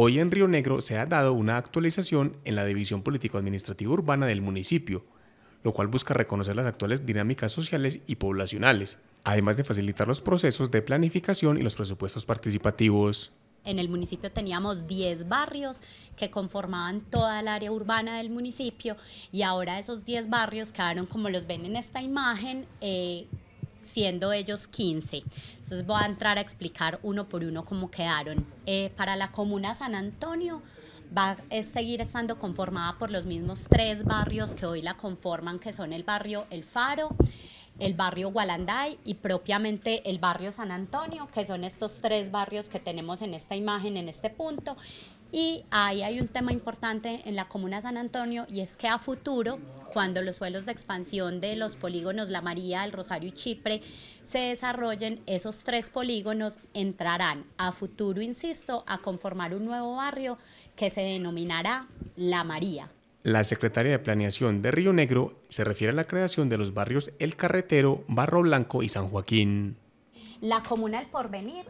Hoy en Río Negro se ha dado una actualización en la división político-administrativa urbana del municipio, lo cual busca reconocer las actuales dinámicas sociales y poblacionales, además de facilitar los procesos de planificación y los presupuestos participativos. En el municipio teníamos 10 barrios que conformaban toda el área urbana del municipio y ahora esos 10 barrios quedaron como los ven en esta imagen, eh, siendo ellos 15. Entonces voy a entrar a explicar uno por uno cómo quedaron. Eh, para la comuna San Antonio va a seguir estando conformada por los mismos tres barrios que hoy la conforman, que son el barrio El Faro, el barrio Gualanday y propiamente el barrio San Antonio, que son estos tres barrios que tenemos en esta imagen, en este punto, y ahí hay un tema importante en la comuna San Antonio y es que a futuro, cuando los suelos de expansión de los polígonos La María, El Rosario y Chipre se desarrollen, esos tres polígonos entrarán a futuro, insisto, a conformar un nuevo barrio que se denominará La María. La secretaria de Planeación de Río Negro se refiere a la creación de los barrios El Carretero, Barro Blanco y San Joaquín. La comuna El Porvenir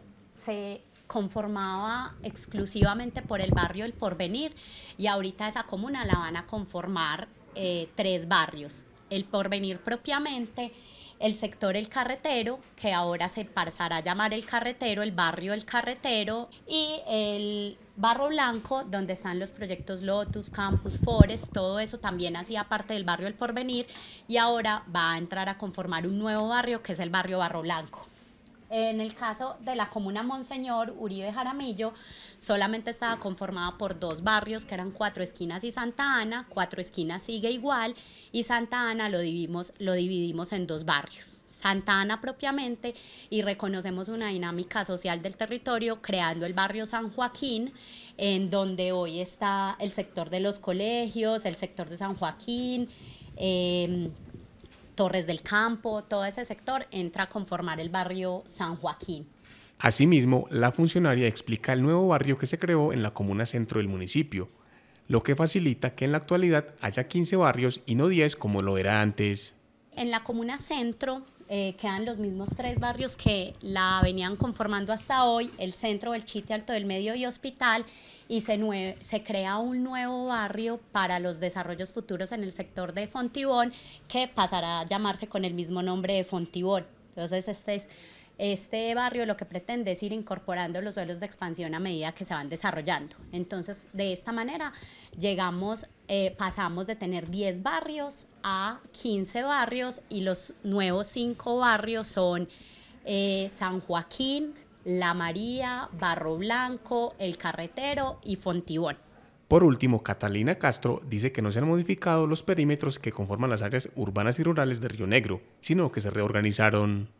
se conformaba exclusivamente por el barrio El Porvenir y ahorita esa comuna la van a conformar eh, tres barrios. El Porvenir propiamente, el sector El Carretero, que ahora se pasará a llamar El Carretero, el barrio El Carretero, y el Barro Blanco, donde están los proyectos Lotus, Campus, Forest, todo eso también hacía parte del barrio El Porvenir y ahora va a entrar a conformar un nuevo barrio que es el barrio Barro Blanco. En el caso de la comuna Monseñor Uribe Jaramillo, solamente estaba conformada por dos barrios, que eran Cuatro Esquinas y Santa Ana. Cuatro Esquinas sigue igual y Santa Ana lo dividimos, lo dividimos en dos barrios. Santa Ana propiamente y reconocemos una dinámica social del territorio creando el barrio San Joaquín, en donde hoy está el sector de los colegios, el sector de San Joaquín. Em, Torres del Campo, todo ese sector entra a conformar el barrio San Joaquín. Asimismo, la funcionaria explica el nuevo barrio que se creó en la comuna centro del municipio, lo que facilita que en la actualidad haya 15 barrios y no 10 como lo era antes. En la comuna centro eh, quedan los mismos tres barrios que la venían conformando hasta hoy, el centro, del Chite Alto del Medio y Hospital, y se, se crea un nuevo barrio para los desarrollos futuros en el sector de Fontibón, que pasará a llamarse con el mismo nombre de Fontibón. Entonces, este es este barrio lo que pretende es ir incorporando los suelos de expansión a medida que se van desarrollando. Entonces, de esta manera, llegamos, eh, pasamos de tener 10 barrios a 15 barrios y los nuevos 5 barrios son eh, San Joaquín, La María, Barro Blanco, El Carretero y Fontibón. Por último, Catalina Castro dice que no se han modificado los perímetros que conforman las áreas urbanas y rurales de Río Negro, sino que se reorganizaron.